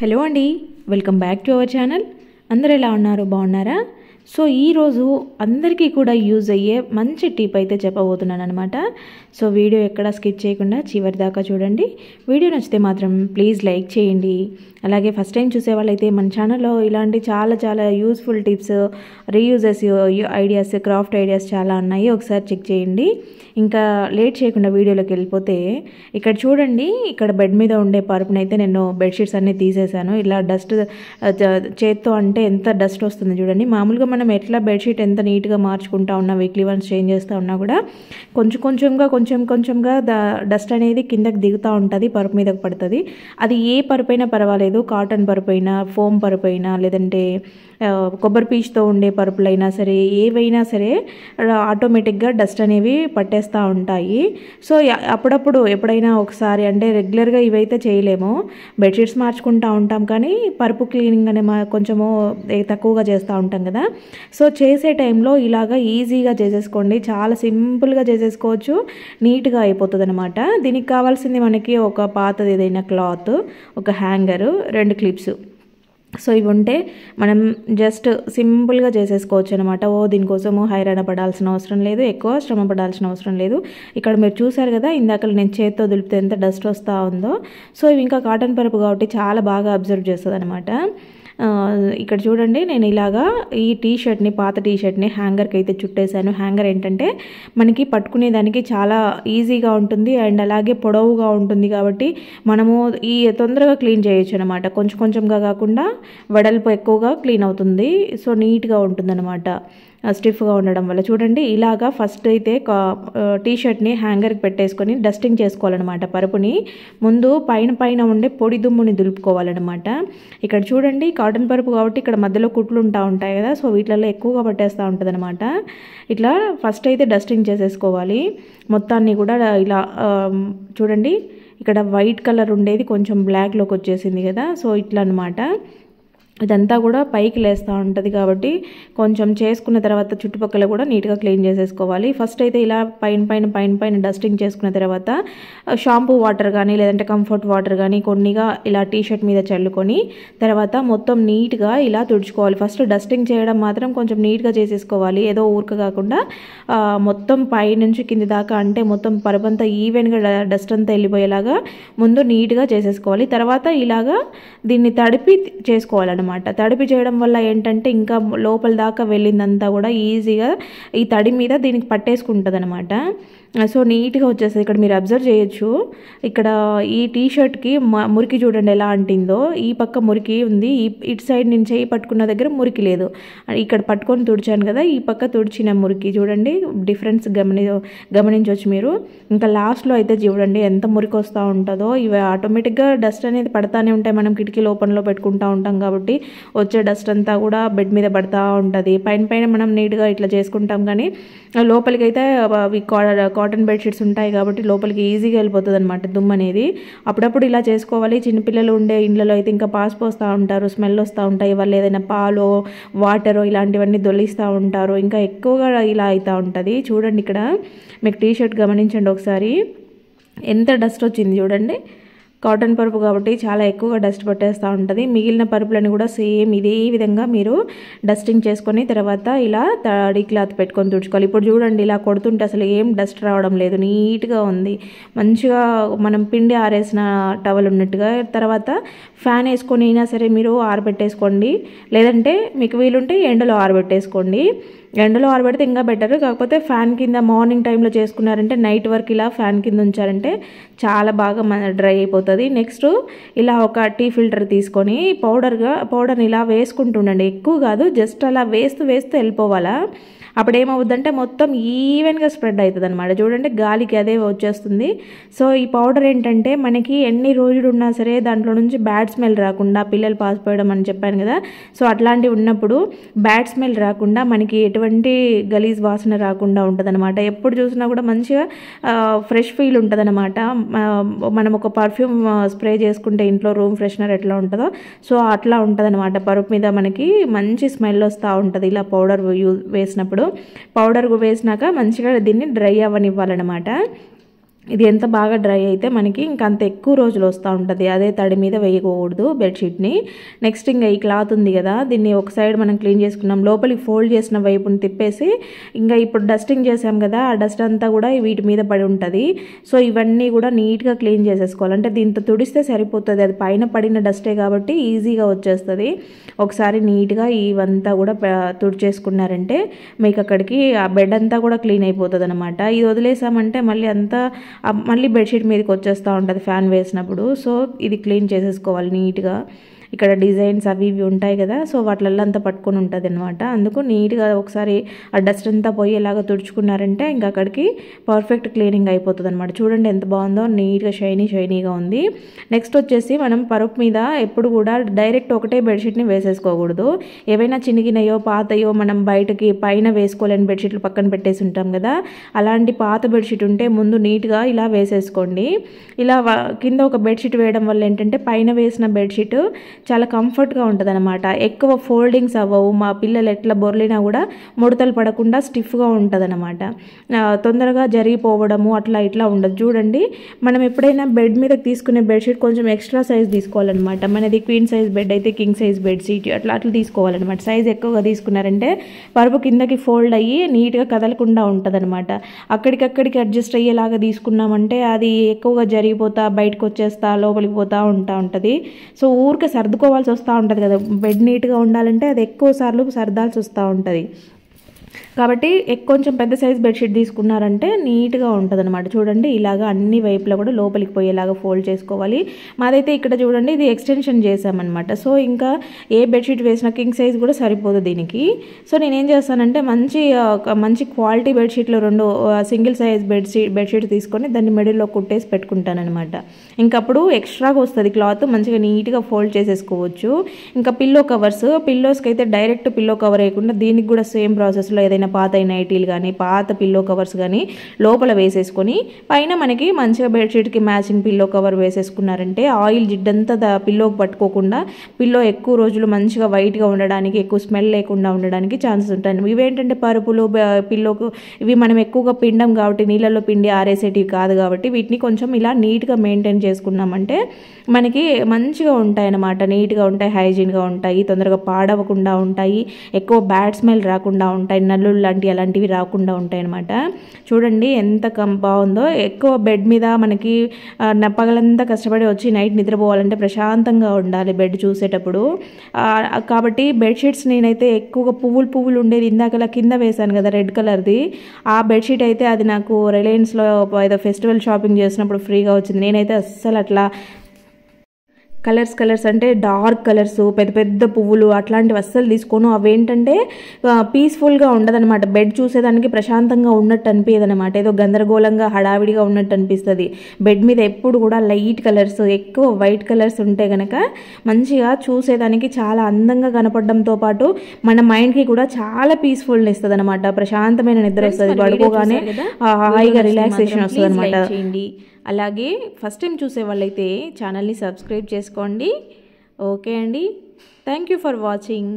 hello అండి welcome back to our channel అందరు ఎలా ఉన్నారు బాగున్నారా సో ఈరోజు అందరికీ కూడా యూజ్ అయ్యే మంచి టిప్ అయితే చెప్పబోతున్నాను అనమాట సో వీడియో ఎక్కడ స్కిప్ చేయకుండా చివరి దాకా చూడండి వీడియో నచ్చితే మాత్రం ప్లీజ్ లైక్ చేయండి అలాగే ఫస్ట్ టైం చూసే వాళ్ళైతే మన ఛానల్లో ఇలాంటి చాలా చాలా useful tips reuses ideas craft ideas చాలా ఉన్నాయి ఒకసారి చెక్ చేయండి ఇంకా లేట్ చేయకుండా వీడియోలోకి వెళ్ళిపోతే ఇక్కడ చూడండి ఇక్కడ బెడ్ మీద ఉండే అయితే నేను బెడ్షీట్స్ అన్నీ తీసేశాను ఇలా డస్ట్ చేత్తో అంటే ఎంత డస్ట్ వస్తుంది చూడండి మామూలుగా మనం ఎట్లా బెడ్షీట్ ఎంత నీట్గా మార్చుకుంటా ఉన్నా వీక్లీ వన్స్ చేంజ్ చేస్తూ ఉన్నా కూడా కొంచెం కొంచెంగా కొంచెం కొంచెంగా డస్ట్ అనేది కిందకి దిగుతూ ఉంటుంది పరుపు మీదకి పడుతుంది అది ఏ పరుపు అయినా పర్వాలేదు కాటన్ పరుపు అయినా ఫోమ్ పరుపు అయినా లేదంటే కొబ్బరి పీచుతో ఉండే పరుపులైనా సరే ఏవైనా సరే ఆటోమేటిక్గా డస్ట్ అనేవి పట్టేస్తూ ఉంటాయి సో అప్పుడప్పుడు ఎప్పుడైనా ఒకసారి అంటే రెగ్యులర్గా ఇవైతే చేయలేము బెడ్షీట్స్ మార్చుకుంటూ ఉంటాం కానీ పరుపు క్లీనింగ్ అనే మా కొంచెము తక్కువగా చేస్తూ ఉంటాం కదా సో చేసే టైంలో ఇలాగ ఈజీగా చేసేసుకోండి చాలా సింపుల్గా చేసేసుకోవచ్చు నీట్గా అయిపోతుంది అనమాట దీనికి కావాల్సింది మనకి ఒక పాతది ఏదైనా క్లాత్ ఒక హ్యాంగరు రెండు క్లిప్స్ సో ఇవి ఉంటే మనం జస్ట్ సింపుల్గా చేసేసుకోవచ్చు అనమాట ఓ దీనికోసము హైరాణ పడాల్సిన అవసరం లేదు ఎక్కువ శ్రమ పడాల్సిన అవసరం లేదు ఇక్కడ మీరు చూసారు కదా ఇందాక నేను చేత్తో దులిపితే ఎంత డస్ట్ వస్తూ ఉందో సో ఇవి ఇంకా కాటన్ పరుపు కాబట్టి చాలా బాగా అబ్జర్వ్ చేస్తుంది అనమాట ఇక్కడ చూడండి నేను ఇలాగా ఈ టీ షర్ట్ని పాత టీ షర్ట్ని హ్యాంగర్కి అయితే చుట్టేశాను హ్యాంగర్ ఏంటంటే మనకి పట్టుకునేదానికి చాలా ఈజీగా ఉంటుంది అండ్ అలాగే పొడవుగా ఉంటుంది కాబట్టి మనము ఈ తొందరగా క్లీన్ చేయొచ్చు అనమాట కొంచెం కొంచెంగా కాకుండా వెడల్పు ఎక్కువగా క్లీన్ అవుతుంది సో నీట్గా అనమాట స్టిఫ్గా ఉండడం వల్ల చూడండి ఇలాగా ఫస్ట్ అయితే టీ షర్ట్ని హ్యాంగర్కి పెట్టేసుకొని డస్టింగ్ చేసుకోవాలన్నమాట పరుపుని ముందు పైన పైన ఉండే పొడి దుమ్ముని దులుపుకోవాలన్నమాట ఇక్కడ చూడండి కాటన్ పరుపు కాబట్టి ఇక్కడ మధ్యలో కుట్లు ఉంటా ఉంటాయి కదా సో వీటిలలో ఎక్కువగా పట్టేస్తూ ఉంటుంది అనమాట ఇట్లా ఫస్ట్ అయితే డస్టింగ్ చేసేసుకోవాలి మొత్తాన్ని కూడా ఇలా చూడండి ఇక్కడ వైట్ కలర్ ఉండేది కొంచెం బ్లాక్లోకి వచ్చేసింది కదా సో ఇట్లా అనమాట ఇదంతా కూడా పైకి లేస్తూ ఉంటుంది కాబట్టి కొంచెం చేసుకున్న తర్వాత చుట్టుపక్కల కూడా నీట్గా క్లీన్ చేసేసుకోవాలి ఫస్ట్ అయితే ఇలా పైన పైన పైన పైన డస్టింగ్ చేసుకున్న తర్వాత షాంపూ వాటర్ కానీ లేదంటే కంఫర్ట్ వాటర్ కానీ కొన్నిగా ఇలా టీషర్ట్ మీద చల్లుకొని తర్వాత మొత్తం నీట్గా ఇలా తుడుచుకోవాలి ఫస్ట్ డస్టింగ్ చేయడం మాత్రం కొంచెం నీట్గా చేసేసుకోవాలి ఏదో ఊరక కాకుండా మొత్తం పై నుంచి కింది దాకా అంటే మొత్తం పరుపంతా ఈవెన్గా డస్ట్ అంతా వెళ్ళిపోయేలాగా ముందు నీట్గా చేసేసుకోవాలి తర్వాత ఇలాగా దీన్ని తడిపి చేసుకోవాలన్నమాట అనమాట తడిపి చేయడం వల్ల ఏంటంటే ఇంకా లోపల దాకా వెళ్ళిందంతా కూడా ఈజీగా ఈ తడి మీద దీనికి పట్టేసుకుంటుంది అనమాట సో నీట్గా వచ్చేస్తుంది ఇక్కడ మీరు అబ్జర్వ్ చేయొచ్చు ఇక్కడ ఈ టీ షర్ట్కి మురికి చూడండి ఎలా అంటిందో ఈ పక్క మురికి ఉంది ఈ ఇటు సైడ్ నేను చేయి పట్టుకున్న దగ్గర మురికి లేదు ఇక్కడ పట్టుకొని తుడిచాను కదా ఈ పక్క తుడిచిన మురికి చూడండి డిఫరెన్స్ గమని గమనించవచ్చు మీరు ఇంకా లాస్ట్లో అయితే చూడండి ఎంత మురికి వస్తూ ఉంటుందో ఇవి ఆటోమేటిక్గా డస్ట్ అనేది పడతానే ఉంటాయి మనం కిటికీలు ఓపెన్లో పెట్టుకుంటూ ఉంటాం కాబట్టి వచ్చే డస్ట్ అంతా కూడా బెడ్ మీద పడుతూ ఉంటుంది పైన పైన మనం నీట్గా ఇట్లా చేసుకుంటాం కానీ లోపలికి అయితే అవి కాటన్ బెడ్షీట్స్ ఉంటాయి కాబట్టి లోపలికి ఈజీగా వెళ్ళిపోతుంది అనమాట దుమ్ము అనేది అప్పుడప్పుడు ఇలా చేసుకోవాలి చిన్నపిల్లలు ఉండే ఇండ్లలో అయితే ఇంకా పాస్ పోస్తూ ఉంటారు స్మెల్ వస్తూ ఉంటాయి వాళ్ళు ఏదైనా పాలు వాటర్ ఇలాంటివన్నీ దొలిస్తూ ఉంటారు ఇంకా ఎక్కువగా ఇలా అవుతూ ఉంటుంది చూడండి ఇక్కడ మీకు టీషర్ట్ గమనించండి ఒకసారి ఎంత డస్ట్ వచ్చింది చూడండి కాటన్ పరుపు కాబట్టి చాలా ఎక్కువగా డస్ట్ పట్టేస్తూ ఉంటుంది మిగిలిన పరుపులను కూడా సేమ్ ఇదే విధంగా మీరు డస్టింగ్ చేసుకొని తర్వాత ఇలా తడి క్లాత్ పెట్టుకొని తుడుచుకోవాలి ఇప్పుడు చూడండి ఇలా కొడుతుంటే అసలు ఏం డస్ట్ రావడం లేదు నీట్గా ఉంది మంచిగా మనం పిండి ఆరేసిన టవల్ ఉన్నట్టుగా తర్వాత ఫ్యాన్ వేసుకొని అయినా సరే మీరు ఆరబెట్టేసుకోండి లేదంటే మీకు వీలుంటే ఎండలో ఆరబెట్టేసుకోండి ఎండలో ఆరబెడితే ఇంకా బెటర్ కాకపోతే ఫ్యాన్ కింద మార్నింగ్ టైంలో చేసుకున్నారంటే నైట్ వర్క్ ఇలా ఫ్యాన్ కింద ఉంచారంటే చాలా బాగా డ్రై అయిపోతుంది నెక్స్ట్ ఇలా ఒక టీ ఫిల్టర్ తీసుకొని పౌడర్గా పౌడర్ని ఇలా వేసుకుంటుండండి ఎక్కువ కాదు జస్ట్ అలా వేస్తూ వేస్తూ వెళ్ళిపోవాలా అప్పుడు ఏమవుద్దంటే మొత్తం ఈవెన్గా స్ప్రెడ్ అవుతుంది అనమాట చూడండి గాలికి అదే వచ్చేస్తుంది సో ఈ పౌడర్ ఏంటంటే మనకి ఎన్ని రోజులు ఉన్నా సరే దాంట్లో నుంచి బ్యాడ్ స్మెల్ రాకుండా పిల్లలు పాసిపోయడం అని చెప్పాను కదా సో అట్లాంటివి ఉన్నప్పుడు బ్యాడ్ స్మెల్ రాకుండా మనకి ఎటువంటి గలీజ్ వాసన రాకుండా ఉంటుందన్నమాట ఎప్పుడు చూసినా కూడా మంచిగా ఫ్రెష్ ఫీల్ ఉంటుందన్నమాట మనం ఒక పర్ఫ్యూమ్ స్ప్రే చేసుకుంటే ఇంట్లో రూమ్ ఫ్రెషనర్ ఎట్లా ఉంటుందో సో అట్లా ఉంటుందన్నమాట పరుపు మీద మనకి మంచి స్మెల్ వస్తూ ఉంటుంది ఇలా పౌడర్ వేసినప్పుడు పౌడర్ వేసినాక మంచిగా దీన్ని డ్రై అవ్వనివ్వాలన్నమాట ఇది ఎంత బాగా డ్రై అయితే మనకి ఇంక అంత ఎక్కువ రోజులు వస్తూ ఉంటుంది అదే తడి మీద వేయకూడదు బెడ్షీట్ని నెక్స్ట్ ఇంకా ఈ క్లాత్ ఉంది కదా దీన్ని ఒక సైడ్ మనం క్లీన్ చేసుకున్నాం లోపలికి ఫోల్డ్ చేసిన వైపుని తిప్పేసి ఇంకా ఇప్పుడు డస్టింగ్ చేసాం కదా ఆ డస్ట్ అంతా కూడా వీటి మీద పడి ఉంటుంది సో ఇవన్నీ కూడా నీట్గా క్లీన్ చేసేసుకోవాలి అంటే దీంతో తుడిస్తే సరిపోతుంది అది పైన పడిన డస్టే కాబట్టి ఈజీగా వచ్చేస్తుంది ఒకసారి నీట్గా ఇవంతా కూడా తుడిచేసుకున్నారంటే మీకు అక్కడికి ఆ బెడ్ అంతా కూడా క్లీన్ అయిపోతుంది అనమాట ఇది వదిలేసామంటే మళ్ళీ అంతా మళ్ళీ బెడ్షీట్ మీదకి వచ్చేస్తూ ఉంటుంది ఫ్యాన్ వేసినప్పుడు సో ఇది క్లీన్ చేసేసుకోవాలి నీట్గా ఇక్కడ డిజైన్స్ అవి ఇవి ఉంటాయి కదా సో వాటిలల్లో అంతా పట్టుకొని ఉంటుంది అనమాట అందుకు నీట్గా ఒకసారి ఆ డస్ట్ అంతా పోయి ఎలాగ తుడుచుకున్నారంటే ఇంకా అక్కడికి పర్ఫెక్ట్ క్లీనింగ్ అయిపోతుంది అనమాట చూడండి ఎంత బాగుందో నీట్గా షైనీ షైనీగా ఉంది నెక్స్ట్ వచ్చేసి మనం పరుపు మీద ఎప్పుడు కూడా డైరెక్ట్ ఒకటే బెడ్షీట్ని వేసేసుకోకూడదు ఏవైనా చినిగినయో పాతయో మనం బయటకి పైన వేసుకోలేని బెడ్షీట్లు పక్కన పెట్టేసి ఉంటాం కదా అలాంటి పాత బెడ్షీట్ ఉంటే ముందు నీట్గా ఇలా వేసేసుకోండి ఇలా కింద ఒక బెడ్షీట్ వేయడం వల్ల ఏంటంటే పైన వేసిన బెడ్షీట్ చాలా కంఫర్ట్గా అనమాట ఎక్కువ ఫోల్డింగ్స్ అవ్వవు మా పిల్లలు ఎట్లా బొర్లినా కూడా ముడతలు పడకుండా స్టిఫ్గా అనమాట తొందరగా జరిగిపోవడము అట్లా ఇట్లా ఉండదు చూడండి మనం ఎప్పుడైనా బెడ్ మీద తీసుకునే బెడ్షీట్ కొంచెం ఎక్స్ట్రా సైజ్ తీసుకోవాలన్నమాట మనది క్వీన్ సైజ్ బెడ్ అయితే కింగ్ సైజ్ బెడ్షీట్ అట్లా అట్లా తీసుకోవాలన్నమాట సైజ్ ఎక్కువగా తీసుకున్నారంటే పరుపు కిందకి ఫోల్డ్ అయ్యి నీట్గా కదలకుండా ఉంటుందన్నమాట అక్కడికక్కడికి అడ్జస్ట్ అయ్యేలాగా తీసుకున్నామంటే అది ఎక్కువగా జరిగిపోతా బయటకు వచ్చేస్తా లోపలికి పోతా ఉంటా ఉంటుంది సో ఊరికే సర్ది సర్దుకోవాల్సి వస్తూ ఉంటుంది కదా బెడ్ నీట్గా ఉండాలంటే అది ఎక్కువ సార్లు సర్దాల్సి వస్తూ ఉంటుంది కాబట్టి కొంచెం పెద్ద సైజ్ బెడ్షీట్ తీసుకున్నారంటే నీట్గా ఉంటుంది అనమాట చూడండి ఇలాగ అన్ని వైపులా కూడా లోపలికి పోయేలాగా ఫోల్డ్ చేసుకోవాలి మాదైతే ఇక్కడ చూడండి ఇది ఎక్స్టెన్షన్ చేసామన్నమాట సో ఇంకా ఏ బెడ్షీట్ వేసిన కింగ్ సైజ్ కూడా సరిపోదు దీనికి సో నేనేం చేస్తానంటే మంచి మంచి క్వాలిటీ బెడ్షీట్లో రెండు సింగిల్ సైజ్ బెడ్షీట్ బెడ్షీట్ తీసుకొని దాన్ని మిడిల్లో కుట్టేసి పెట్టుకుంటానమాట ఇంకప్పుడు ఎక్స్ట్రాగా వస్తుంది క్లాత్ మంచిగా నీట్గా ఫోల్డ్ చేసేసుకోవచ్చు ఇంకా పిల్లో కవర్స్ పిల్లోస్కి అయితే డైరెక్ట్ పిల్లో కవర్ వేయకుండా దీనికి కూడా సేమ్ ప్రాసెస్లో ఏదైనా పాత నైటీలు కానీ పాత పిల్లో కవర్స్ కానీ లోపల వేసేసుకొని పైన మనకి మంచిగా బెడ్షీట్కి మ్యాచింగ్ పిల్లో కవర్ వేసేసుకున్నారంటే ఆయిల్ జిడ్డంతా పిల్లో పట్టుకోకుండా పిల్లో ఎక్కువ రోజులు మంచిగా వైట్గా ఉండడానికి ఎక్కువ స్మెల్ లేకుండా ఉండడానికి ఛాన్సెస్ ఉంటాయి ఇవేంటంటే పరుపులు పిల్లోకు ఇవి మనం ఎక్కువగా పిండం కాబట్టి నీళ్ళలో పిండి ఆరేసేటివి కాదు కాబట్టి వీటిని కొంచెం ఇలా నీట్గా మెయింటైన్ చేసుకున్నామంటే మనకి మంచిగా ఉంటాయి అన్నమాట నీట్గా ఉంటాయి హైజీన్గా ఉంటాయి తొందరగా పాడవకుండా ఉంటాయి ఎక్కువ బ్యాడ్ స్మెల్ రాకుండా ఉంటాయి నల్లులు లాంటి అలాంటివి రాకుండా ఉంటాయన్నమాట చూడండి ఎంత బాగుందో ఎక్కువ బెడ్ మీద మనకి పగలంతా కష్టపడి వచ్చి నైట్ నిద్రపోవాలంటే ప్రశాంతంగా ఉండాలి బెడ్ చూసేటప్పుడు కాబట్టి బెడ్షీట్స్ నేనైతే ఎక్కువగా పువ్వులు పువ్వులు ఉండేది ఇందాకలా కింద వేశాను కదా రెడ్ కలర్ది ఆ బెడ్షీట్ అయితే అది నాకు రిలయన్స్లో ఏదో ఫెస్టివల్ షాపింగ్ చేసినప్పుడు ఫ్రీగా వచ్చింది నేనైతే అస్సలు అట్లా కలర్స్ కలర్స్ అంటే డార్క్ కలర్స్ పెద్ద పెద్ద పువ్వులు అట్లాంటివి అస్సలు తీసుకోను అవేంటంటే పీస్ఫుల్గా ఉండదనమాట బెడ్ చూసేదానికి ప్రశాంతంగా ఉన్నట్టు అనిపించదు అనమాట ఏదో గందరగోళంగా హడావిడిగా ఉన్నట్టు అనిపిస్తుంది బెడ్ మీద ఎప్పుడు కూడా లైట్ కలర్స్ ఎక్కువ వైట్ కలర్స్ ఉంటే కనుక మంచిగా చూసేదానికి చాలా అందంగా కనపడడంతో పాటు మన మైండ్కి కూడా చాలా పీస్ఫుల్ని ఇస్తుంది అనమాట ప్రశాంతమైన నిద్ర వస్తుంది పడుకోగానే హాయిగా రిలాక్సేషన్ వస్తుంది అనమాట అలాగే ఫస్ట్ టైం చూసే వాళ్ళైతే ఛానల్ని సబ్స్క్రైబ్ చేసుకోండి ఓకే అండి థ్యాంక్ యూ ఫర్ వాచింగ్